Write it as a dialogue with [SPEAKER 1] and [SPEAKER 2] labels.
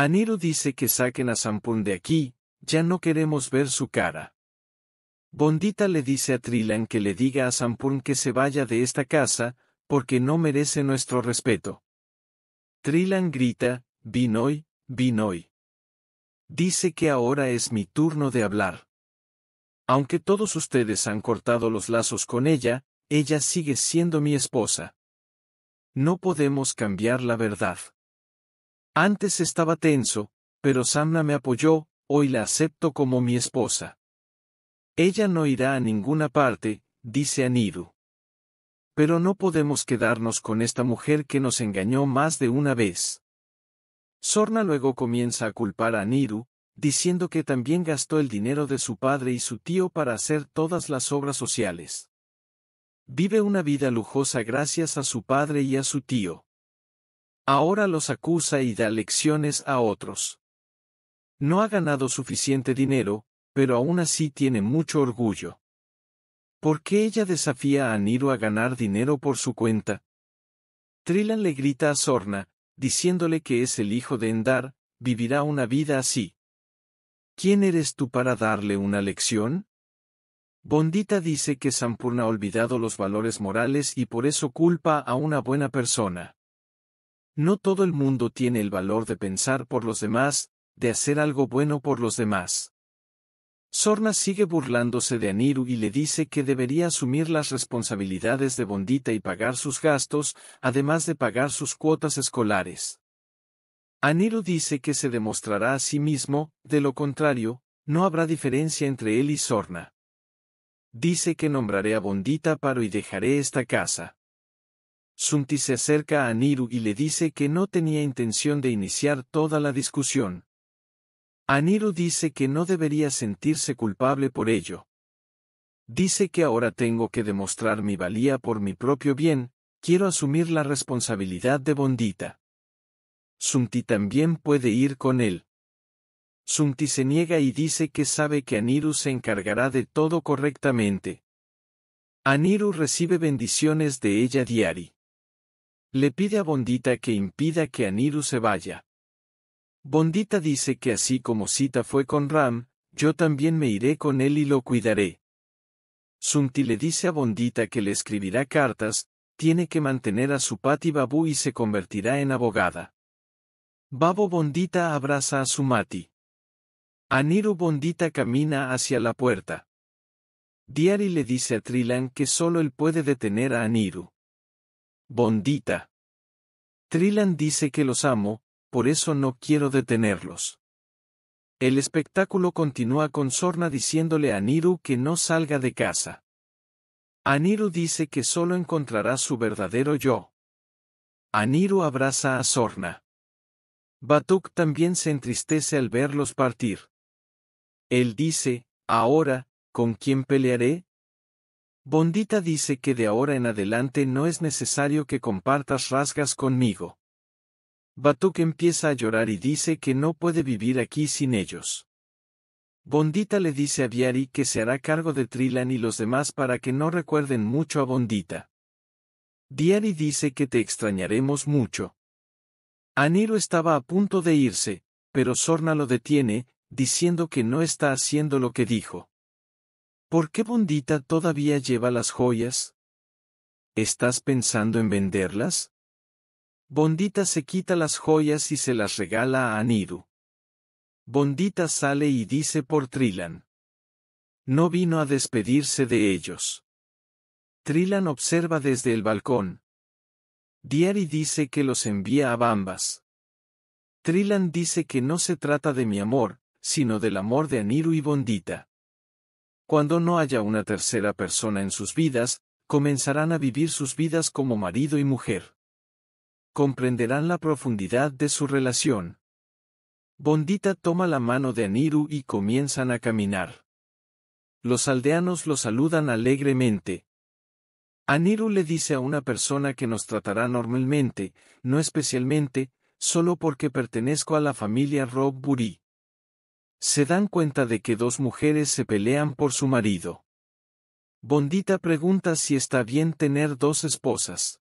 [SPEAKER 1] Aniro dice que saquen a Sampun de aquí, ya no queremos ver su cara. Bondita le dice a Trilan que le diga a Sampun que se vaya de esta casa, porque no merece nuestro respeto. Trilan grita, Vinoy, Vinoy. Dice que ahora es mi turno de hablar. Aunque todos ustedes han cortado los lazos con ella, ella sigue siendo mi esposa. No podemos cambiar la verdad. Antes estaba tenso, pero Samna me apoyó, hoy la acepto como mi esposa. Ella no irá a ninguna parte, dice Anidu. Pero no podemos quedarnos con esta mujer que nos engañó más de una vez. Sorna luego comienza a culpar a Anidu, diciendo que también gastó el dinero de su padre y su tío para hacer todas las obras sociales. Vive una vida lujosa gracias a su padre y a su tío. Ahora los acusa y da lecciones a otros. No ha ganado suficiente dinero, pero aún así tiene mucho orgullo. ¿Por qué ella desafía a Niro a ganar dinero por su cuenta? Trillan le grita a Sorna, diciéndole que es el hijo de Endar, vivirá una vida así. ¿Quién eres tú para darle una lección? Bondita dice que Sampurna ha olvidado los valores morales y por eso culpa a una buena persona. No todo el mundo tiene el valor de pensar por los demás, de hacer algo bueno por los demás. Sorna sigue burlándose de Aniru y le dice que debería asumir las responsabilidades de Bondita y pagar sus gastos, además de pagar sus cuotas escolares. Aniru dice que se demostrará a sí mismo, de lo contrario, no habrá diferencia entre él y Sorna. Dice que nombraré a Bondita Paro y dejaré esta casa. Sunti se acerca a Aniru y le dice que no tenía intención de iniciar toda la discusión. Aniru dice que no debería sentirse culpable por ello. Dice que ahora tengo que demostrar mi valía por mi propio bien, quiero asumir la responsabilidad de Bondita. Sunti también puede ir con él. Sunti se niega y dice que sabe que Aniru se encargará de todo correctamente. Aniru recibe bendiciones de ella diario. Le pide a Bondita que impida que Aniru se vaya. Bondita dice que así como Sita fue con Ram, yo también me iré con él y lo cuidaré. Sunti le dice a Bondita que le escribirá cartas, tiene que mantener a su Pati Babu y se convertirá en abogada. Babo Bondita abraza a su Mati. Aniru Bondita camina hacia la puerta. Diari le dice a Trilan que solo él puede detener a Aniru. Bondita. Trilan dice que los amo, por eso no quiero detenerlos. El espectáculo continúa con Sorna diciéndole a Niru que no salga de casa. Aniru dice que solo encontrará su verdadero yo. Aniru abraza a Sorna. Batuk también se entristece al verlos partir. Él dice, ahora, ¿con quién pelearé? Bondita dice que de ahora en adelante no es necesario que compartas rasgas conmigo. Batuk empieza a llorar y dice que no puede vivir aquí sin ellos. Bondita le dice a Diari que se hará cargo de Trilan y los demás para que no recuerden mucho a Bondita. Diari dice que te extrañaremos mucho. Aniro estaba a punto de irse, pero Sorna lo detiene, diciendo que no está haciendo lo que dijo. ¿Por qué Bondita todavía lleva las joyas? ¿Estás pensando en venderlas? Bondita se quita las joyas y se las regala a Aniru. Bondita sale y dice por Trilan. No vino a despedirse de ellos. Trilan observa desde el balcón. Diary dice que los envía a Bambas. Trilan dice que no se trata de mi amor, sino del amor de Aniru y Bondita. Cuando no haya una tercera persona en sus vidas, comenzarán a vivir sus vidas como marido y mujer. Comprenderán la profundidad de su relación. Bondita toma la mano de Aniru y comienzan a caminar. Los aldeanos lo saludan alegremente. Aniru le dice a una persona que nos tratará normalmente, no especialmente, solo porque pertenezco a la familia Rob Buri. Se dan cuenta de que dos mujeres se pelean por su marido. Bondita pregunta si está bien tener dos esposas.